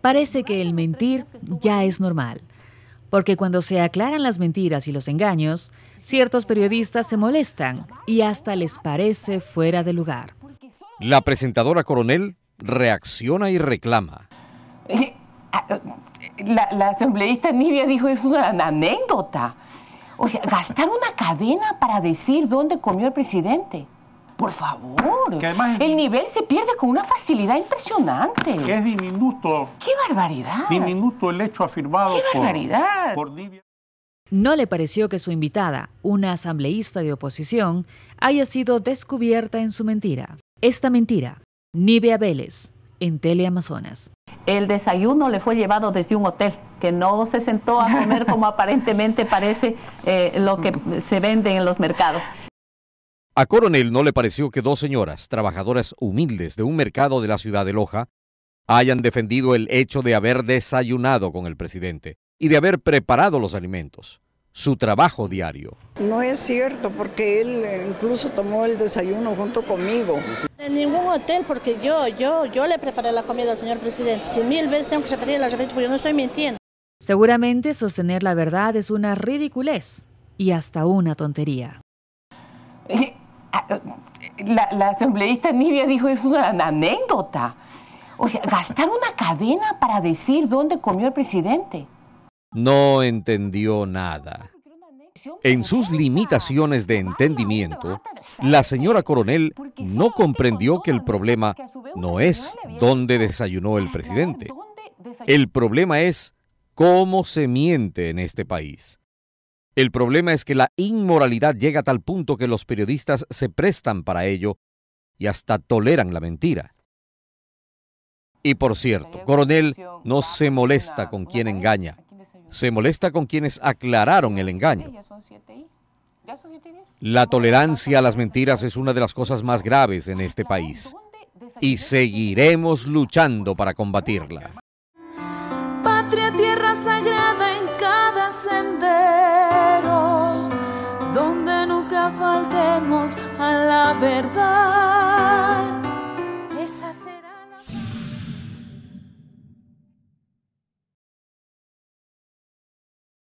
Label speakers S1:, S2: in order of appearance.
S1: Parece que el mentir ya es normal, porque cuando se aclaran las mentiras y los engaños, ciertos periodistas se molestan y hasta les parece
S2: fuera de lugar.
S3: La presentadora coronel reacciona y reclama.
S2: La, asambleísta Nibia dijo es una anécdota. O sea, gastar una cadena para decir dónde comió el presidente. Por favor. el nivel se pierde con una facilidad impresionante. es diminuto. ¡Qué barbaridad! Diminuto el hecho afirmado. Por, por No
S1: le pareció que su invitada, una asambleísta de oposición, haya sido descubierta en su mentira. Esta mentira, Nivea Vélez, en Teleamazonas. El desayuno le fue llevado desde un hotel, que no se sentó a comer como aparentemente parece eh, lo que se vende en los mercados.
S3: A Coronel no le pareció que dos señoras, trabajadoras humildes de un mercado de la ciudad de Loja, hayan defendido el hecho de haber desayunado con el presidente y de haber preparado los alimentos, su trabajo diario. No es cierto, porque él eh, incluso tomó el desayuno junto conmigo.
S2: En ningún hotel, porque yo, yo, yo le preparé la comida al señor presidente. Si mil veces tengo que la repito, porque yo no estoy mintiendo.
S1: Seguramente sostener la verdad es una ridiculez y hasta una tontería.
S2: Eh, Ah, eh, la, la asambleísta Nibia dijo, es una anécdota. O sea, gastar una cadena para decir dónde comió el presidente.
S3: No entendió nada. En sus limitaciones de entendimiento, la señora coronel no comprendió que el problema no es dónde desayunó el presidente. El problema es cómo se miente en este país. El problema es que la inmoralidad llega a tal punto que los periodistas se prestan para ello y hasta toleran la mentira. Y por cierto, Coronel no se molesta con quien engaña, se molesta con quienes aclararon el engaño. La tolerancia a las mentiras es una de las cosas más graves en este ¿eh? país y seguiremos luchando para combatirla.
S1: Patria, tierra sagrada. verdad.